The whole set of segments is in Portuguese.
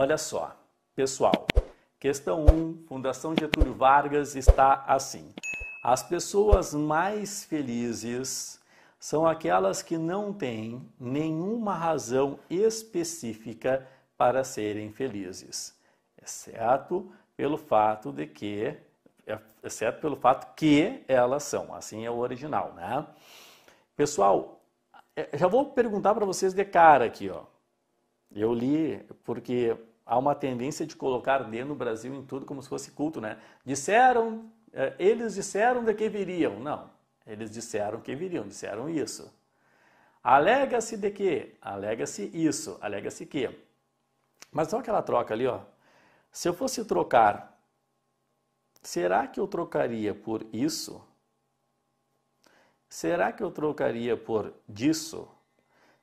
Olha só, pessoal. Questão 1, Fundação Getúlio Vargas está assim. As pessoas mais felizes são aquelas que não têm nenhuma razão específica para serem felizes, exceto pelo fato de que, é, exceto pelo fato que elas são. Assim é o original, né? Pessoal, é, já vou perguntar para vocês de cara aqui, ó. Eu li porque há uma tendência de colocar dentro no Brasil em tudo como se fosse culto, né? Disseram, é, eles disseram de que viriam. Não, eles disseram que viriam, disseram isso. Alega-se de que? Alega-se isso, alega-se que. Mas não aquela troca ali, ó. Se eu fosse trocar, será que eu trocaria por isso? Será que eu trocaria por disso?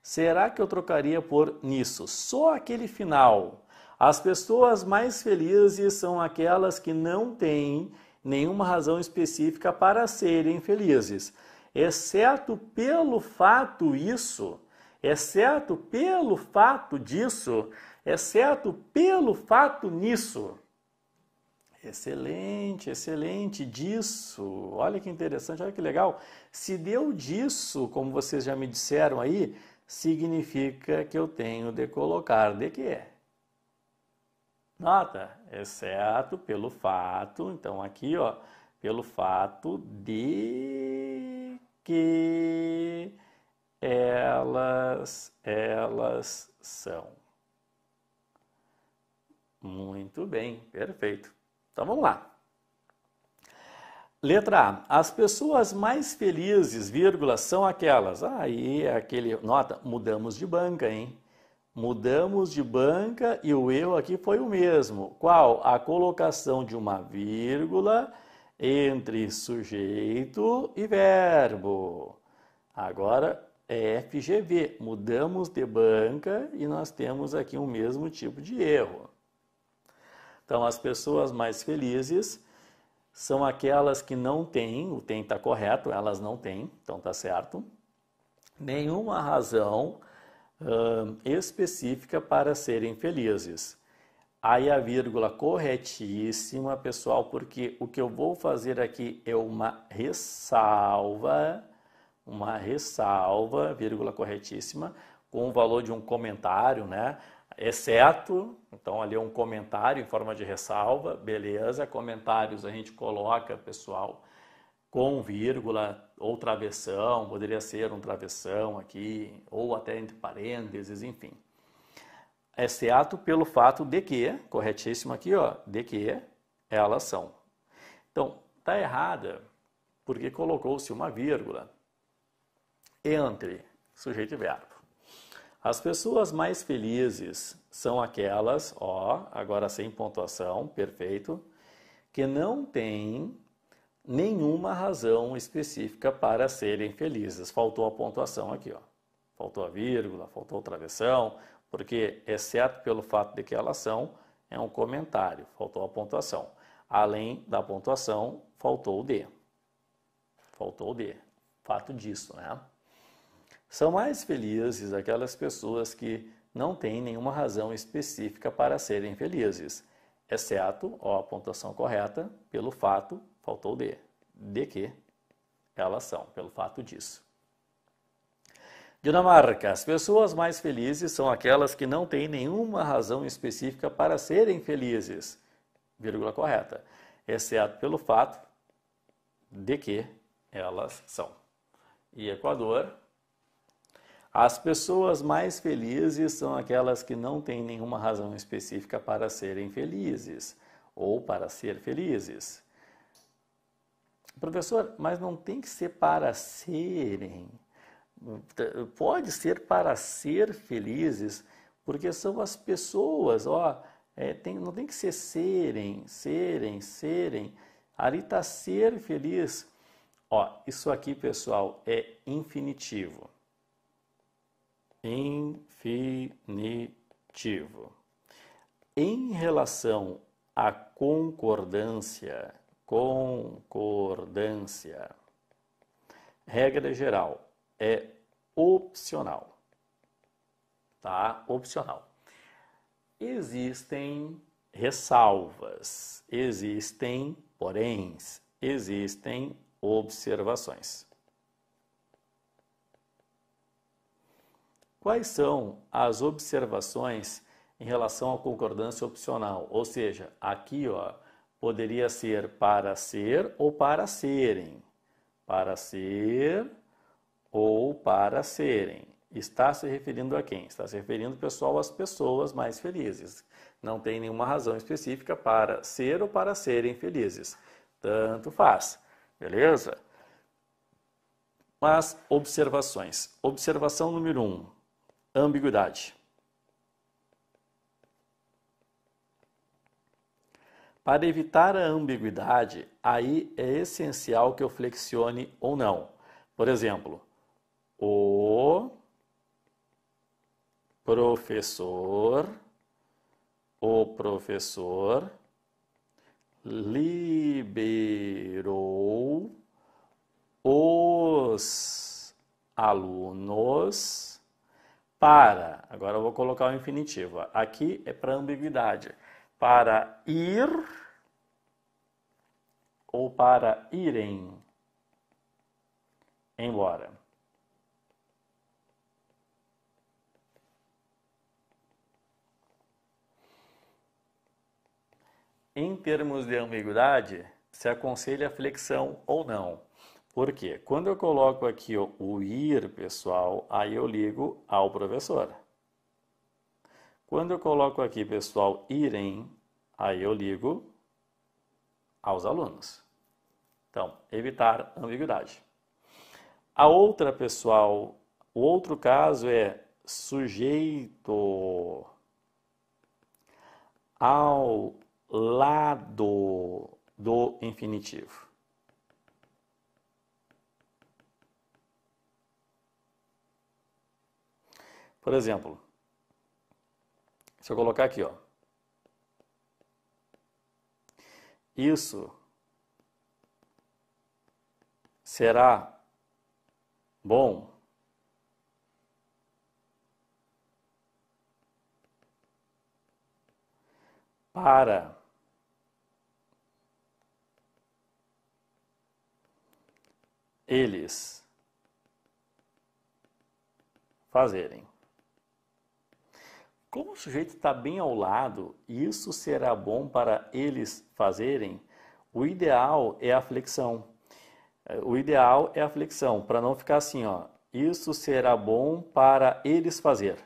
Será que eu trocaria por nisso? Só aquele final as pessoas mais felizes são aquelas que não têm nenhuma razão específica para serem felizes, exceto é pelo fato isso, exceto é pelo fato disso, exceto é pelo fato nisso. Excelente, excelente disso. Olha que interessante, olha que legal. Se deu disso, como vocês já me disseram aí, significa que eu tenho de colocar de que é nota, exceto pelo fato, então aqui, ó, pelo fato de que elas elas são. Muito bem, perfeito. Então vamos lá. Letra A. As pessoas mais felizes, vírgula, são aquelas. Aí, ah, aquele. Nota, mudamos de banca, hein? Mudamos de banca e o eu aqui foi o mesmo. Qual? A colocação de uma vírgula entre sujeito e verbo. Agora é FGV. Mudamos de banca e nós temos aqui o mesmo tipo de erro. Então, as pessoas mais felizes são aquelas que não têm, o tem está correto, elas não têm, então está certo, nenhuma razão uh, específica para serem felizes. Aí a vírgula corretíssima, pessoal, porque o que eu vou fazer aqui é uma ressalva, uma ressalva, vírgula corretíssima, com o valor de um comentário, né? Exceto, é então ali é um comentário em forma de ressalva, beleza? Comentários a gente coloca, pessoal, com vírgula ou travessão, poderia ser um travessão aqui, ou até entre parênteses, enfim. Exceto pelo fato de que, corretíssimo aqui, ó, de que elas são. Então, tá errada porque colocou-se uma vírgula entre sujeito e verbo. As pessoas mais felizes são aquelas, ó, agora sem pontuação, perfeito, que não têm nenhuma razão específica para serem felizes. Faltou a pontuação aqui, ó. Faltou a vírgula, faltou o travessão, porque, exceto pelo fato de que elas são, é um comentário, faltou a pontuação. Além da pontuação, faltou o D. Faltou o D. Fato disso, né? São mais felizes aquelas pessoas que não têm nenhuma razão específica para serem felizes, exceto, ó, a pontuação correta, pelo fato faltou d, de, de que elas são, pelo fato disso. Dinamarca, as pessoas mais felizes são aquelas que não têm nenhuma razão específica para serem felizes, vírgula correta, exceto pelo fato de que elas são. E Equador, as pessoas mais felizes são aquelas que não têm nenhuma razão específica para serem felizes ou para ser felizes. Professor, mas não tem que ser para serem. Pode ser para ser felizes, porque são as pessoas, ó, é, tem, não tem que ser serem, serem, serem. Ali está ser feliz. Ó, isso aqui, pessoal, é infinitivo. Infinitivo. Em relação à concordância, concordância. Regra geral é opcional. Tá? Opcional. Existem ressalvas, existem porém, existem observações. Quais são as observações em relação à concordância opcional? Ou seja, aqui ó, poderia ser para ser ou para serem. Para ser ou para serem. Está se referindo a quem? Está se referindo, pessoal, às pessoas mais felizes. Não tem nenhuma razão específica para ser ou para serem felizes. Tanto faz, beleza? Mas observações. Observação número um, ambiguidade. Para evitar a ambiguidade, aí é essencial que eu flexione ou não. Por exemplo, o professor, o professor liberou os alunos para. Agora eu vou colocar o infinitivo. Aqui é para ambiguidade para ir ou para irem embora. Em termos de ambiguidade, se aconselha flexão ou não. Por quê? Quando eu coloco aqui ó, o ir, pessoal, aí eu ligo ao professor. Quando eu coloco aqui, pessoal, irem, aí eu ligo aos alunos. Então, evitar ambiguidade. A outra, pessoal, o outro caso é sujeito ao lado do infinitivo. Por exemplo, se eu colocar aqui, ó. Isso será bom para eles fazerem. Como o sujeito está bem ao lado, isso será bom para eles fazerem. O ideal é a flexão. O ideal é a flexão, para não ficar assim, ó. Isso será bom para eles fazer.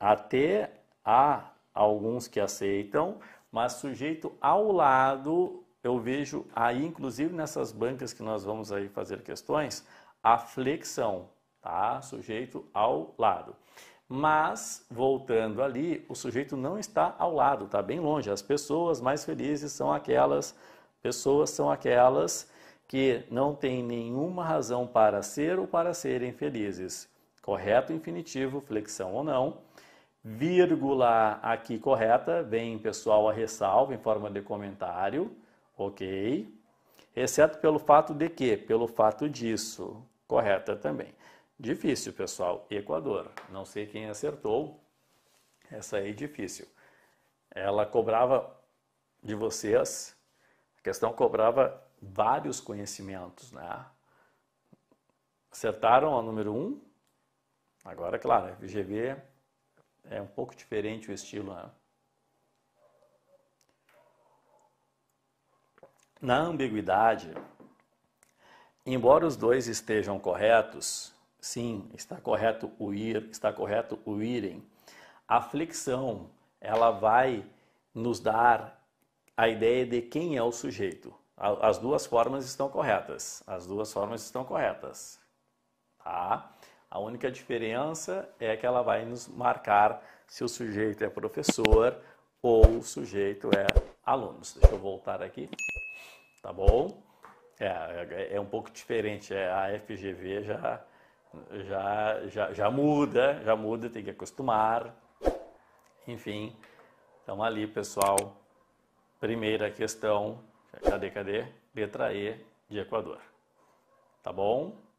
Até há alguns que aceitam, mas sujeito ao lado, eu vejo aí, inclusive nessas bancas que nós vamos aí fazer questões, a flexão, tá? Sujeito ao lado. Mas, voltando ali, o sujeito não está ao lado, está bem longe. As pessoas mais felizes são aquelas, pessoas são aquelas que não têm nenhuma razão para ser ou para serem felizes. Correto, infinitivo, flexão ou não. Vírgula aqui correta, vem pessoal a ressalva em forma de comentário, ok? Exceto pelo fato de que, pelo fato disso, correta também. Difícil, pessoal. Equador. Não sei quem acertou. Essa aí é difícil. Ela cobrava de vocês, a questão cobrava vários conhecimentos, né? Acertaram a número 1. Um. Agora, claro, FGV é um pouco diferente o estilo, né? Na ambiguidade, embora os dois estejam corretos, Sim, está correto o ir, está correto o irem. A flexão ela vai nos dar a ideia de quem é o sujeito. As duas formas estão corretas. As duas formas estão corretas. Tá? A única diferença é que ela vai nos marcar se o sujeito é professor ou o sujeito é aluno. Deixa eu voltar aqui. Tá bom? É, é, é um pouco diferente. É, a FGV já já, já, já muda, já muda, tem que acostumar. Enfim, então ali, pessoal, primeira questão, cadê, cadê? Letra E de Equador. Tá bom?